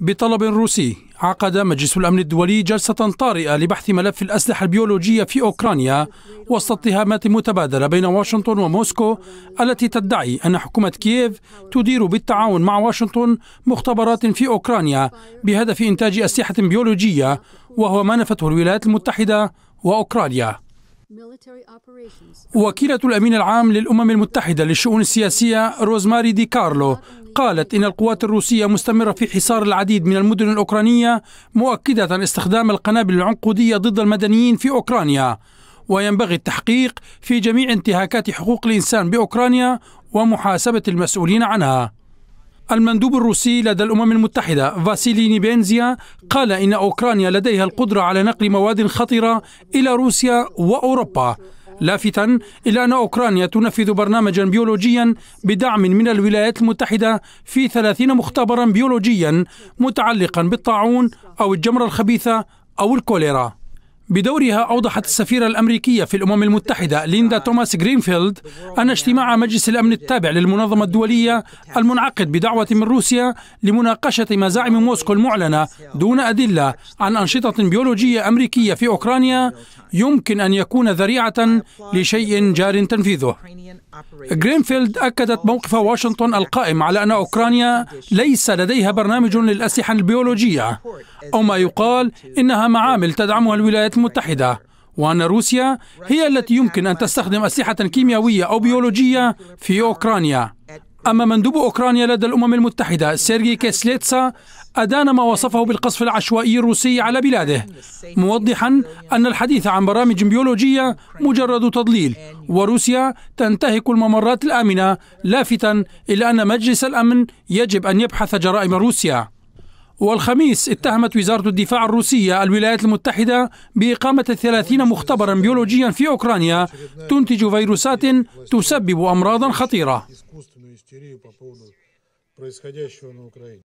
بطلب روسي عقد مجلس الأمن الدولي جلسة طارئة لبحث ملف الأسلحة البيولوجية في أوكرانيا وسط اتهامات متبادلة بين واشنطن وموسكو التي تدعي أن حكومة كييف تدير بالتعاون مع واشنطن مختبرات في أوكرانيا بهدف إنتاج أسلحة بيولوجية وهو ما نفته الولايات المتحدة وأوكرانيا وكيلة الأمين العام للأمم المتحدة للشؤون السياسية روزماري دي كارلو قالت إن القوات الروسية مستمرة في حصار العديد من المدن الأوكرانية مؤكدة استخدام القنابل العنقودية ضد المدنيين في أوكرانيا وينبغي التحقيق في جميع انتهاكات حقوق الإنسان بأوكرانيا ومحاسبة المسؤولين عنها المندوب الروسي لدى الأمم المتحدة فاسيلي نيبينزيا قال إن أوكرانيا لديها القدرة على نقل مواد خطرة إلى روسيا وأوروبا لافتا إلى أن أوكرانيا تنفذ برنامجا بيولوجيا بدعم من الولايات المتحدة في ثلاثين مختبرا بيولوجيا متعلقا بالطاعون أو الجمرة الخبيثة أو الكوليرا بدورها أوضحت السفيرة الأمريكية في الأمم المتحدة ليندا توماس غرينفيلد أن اجتماع مجلس الأمن التابع للمنظمة الدولية المنعقد بدعوة من روسيا لمناقشة مزاعم موسكو المعلنة دون أدلة عن أنشطة بيولوجية أمريكية في أوكرانيا يمكن أن يكون ذريعة لشيء جار تنفيذه جرينفيلد أكدت موقف واشنطن القائم على أن أوكرانيا ليس لديها برنامج للأسلحة البيولوجية أو ما يقال إنها معامل تدعمها الولايات المتحدة وأن روسيا هي التي يمكن أن تستخدم أسلحة كيميائية أو بيولوجية في أوكرانيا أما مندوب أوكرانيا لدى الأمم المتحدة سيرجي كيسليتسا أدان ما وصفه بالقصف العشوائي الروسي على بلاده موضحا أن الحديث عن برامج بيولوجية مجرد تضليل وروسيا تنتهك الممرات الآمنة لافتا إلى أن مجلس الأمن يجب أن يبحث جرائم روسيا والخميس اتهمت وزارة الدفاع الروسية الولايات المتحدة بإقامة 30 مختبرا بيولوجيا في أوكرانيا تنتج فيروسات تسبب أمراضا خطيرة истерию по поводу происходящего на Украине.